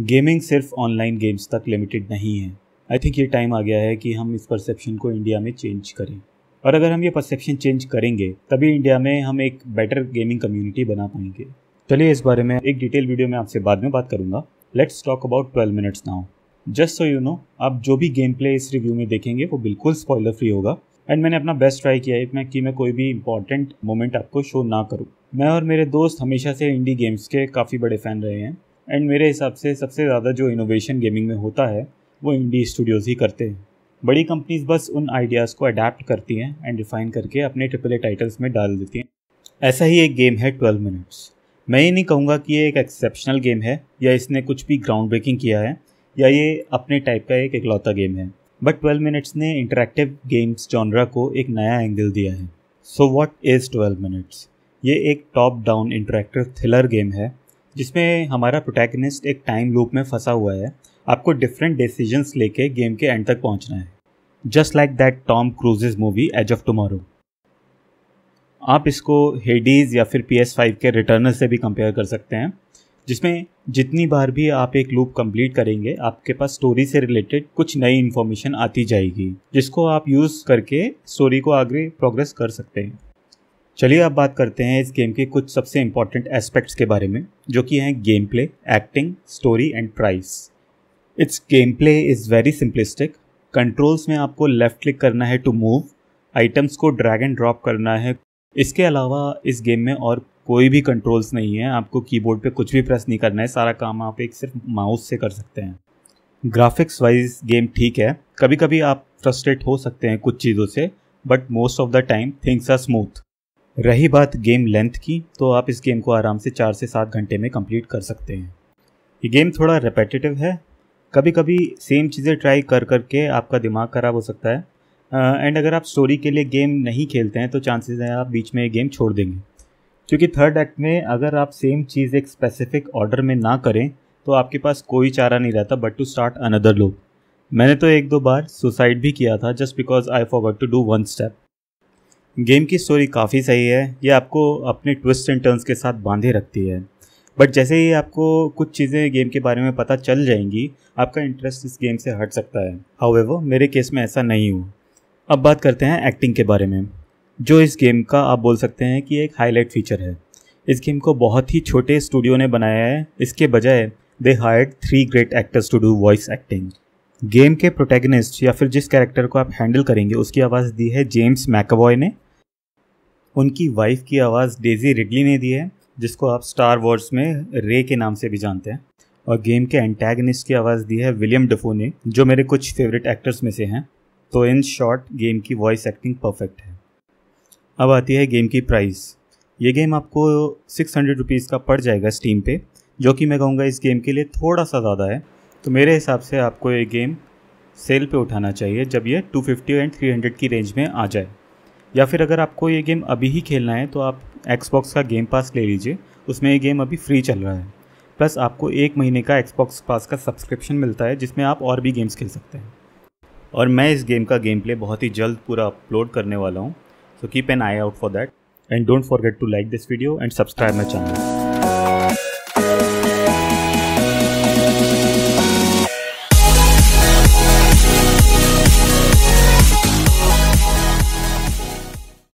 gaming सिर्फ online games तक limited नहीं है आई थिंक ये टाइम आ गया है कि हम इस परसेप्शन को इंडिया में चेंज करें और अगर हम ये परसेप्शन चेंज करेंगे तभी इंडिया में हम एक बेटर गेमिंग कम्युनिटी बना पाएंगे चलिए इस बारे में एक डिटेल वीडियो में आपसे बाद में बात करूंगा let's talk about Twelve Minutes now just so you know आप जो भी गेम प्ले इस रिव्यू में देखेंगे वो बिल्कुल स्पॉइलर फ्री होगा एंड मैंने अपना बेस्ट ट्राई किया है मैं कि मैं कोई भी इंपॉर्टेंट मोमेंट आपको शो ना करूँ मैं और मेरे दोस्त हमेशा से इंडी गेम्स के काफ़ी बड़े फ़ैन रहे हैं एंड मेरे हिसाब से सबसे ज़्यादा जो इनोवेशन गेमिंग में होता है वो इंडी स्टूडियोज़ ही करते हैं बड़ी कंपनीज बस उन आइडियाज़ को अडेप्ट करती हैं एंड रिफाइन करके अपने ट्रिपल ए टाइटल्स में डाल देती हैं ऐसा ही एक गेम है ट्वेल्व मिनट्स मैं ये नहीं कहूँगा कि ये एक एक्सेप्शनल गेम है या इसने कुछ भी ग्राउंड ब्रेकिंग किया है या ये अपने टाइप का एक इकलौता गेम है बट ट्वेल्व मिनट्स ने इंटरेक्टिव गेम्स जॉनरा को एक नया एंगल दिया है so what is Twelve Minutes ये एक top down interactive thriller game है जिसमें हमारा प्रोटैगनिस्ट एक टाइम लूप में फंसा हुआ है आपको डिफरेंट डिसीजंस लेके गेम के एंड तक पहुंचना है just like that Tom Cruise's movie Edge of Tomorrow आप इसको हेडीज या फिर पी के रिटर्नर से भी कंपेयर कर सकते हैं जिसमें जितनी बार भी आप एक लूप कंप्लीट करेंगे आपके पास स्टोरी से रिलेटेड कुछ नई इन्फॉर्मेशन आती जाएगी जिसको आप यूज़ करके स्टोरी को आगे प्रोग्रेस कर सकते हैं चलिए अब बात करते हैं इस गेम के कुछ सबसे इम्पॉर्टेंट एस्पेक्ट्स के बारे में जो कि हैं game play acting story and price it's game play is very simplistic controls में आपको लेफ़्ट क्लिक करना है टू मूव आइटम्स को ड्रैग एंड ड्रॉप करना है इसके अलावा इस गेम में और कोई भी कंट्रोल्स नहीं है आपको कीबोर्ड पे कुछ भी प्रेस नहीं करना है सारा काम आप एक सिर्फ माउस से कर सकते हैं ग्राफिक्स वाइज गेम ठीक है कभी कभी आप फ्रस्ट्रेट हो सकते हैं कुछ चीज़ों से but most of the time things are smooth रही बात गेम लेंथ की तो आप इस गेम को आराम से चार से सात घंटे में कंप्लीट कर सकते हैं ये गेम थोड़ा रिपेटिटिव है कभी कभी सेम चीज़ें ट्राई कर कर के आपका दिमाग ख़राब हो सकता है एंड uh, अगर आप स्टोरी के लिए गेम नहीं खेलते हैं तो चांसेस हैं आप बीच में ये गेम छोड़ देंगे क्योंकि थर्ड एक्ट में अगर आप सेम चीज़ एक स्पेसिफिक ऑर्डर में ना करें तो आपके पास कोई चारा नहीं रहता but to start another loop मैंने तो एक दो बार सुसाइड भी किया था just because I for to do one step game की स्टोरी काफ़ी सही है ये आपको अपने ट्विस्ट एंड टर्न्स के साथ बांधे रखती है बट जैसे ही आपको कुछ चीज़ें गेम के बारे में पता चल जाएंगी आपका इंटरेस्ट इस गेम से हट सकता है हाउ मेरे केस में ऐसा नहीं हुआ अब बात करते हैं एक्टिंग के बारे में जो इस गेम का आप बोल सकते हैं कि एक हाईलाइट फीचर है इस गेम को बहुत ही छोटे स्टूडियो ने बनाया है इसके बजाय they hired three great actors to do voice acting game के प्रोटैगनिस्ट या फिर जिस कैरेक्टर को आप हैंडल करेंगे उसकी आवाज़ दी है जेम्स मैकवॉय ने उनकी वाइफ की आवाज़ डेजी रिडली ने दी है जिसको आप स्टार वॉर्स में रे के नाम से भी जानते हैं और गेम के एंटेगनिस्ट की आवाज़ दी है विलियम डफो ने जो मेरे कुछ फेवरेट एक्टर्स में से हैं तो इन शॉर्ट गेम की वॉइस एक्टिंग परफेक्ट है अब आती है गेम की प्राइस ये गेम आपको सिक्स हंड्रेड रुपीज़ का पड़ जाएगा स्टीम पे जो कि मैं कहूँगा इस गेम के लिए थोड़ा सा ज़्यादा है तो मेरे हिसाब से आपको ये गेम सेल पे उठाना चाहिए जब ये 250 एंड 300 की रेंज में आ जाए या फिर अगर आपको ये गेम अभी ही खेलना है तो आप एक्सबॉक्स का गेम पास ले लीजिए उसमें ये गेम अभी फ्री चल रहा है प्लस आपको एक महीने का एक्सबॉक्स पास का सब्सक्रिप्शन मिलता है जिसमें आप और भी गेम्स खेल सकते हैं और मैं इस गेम का गेम प्ले बहुत ही जल्द पूरा अपलोड करने वाला हूँ so keep an eye out for that and don't forget to like this video and subscribe my channel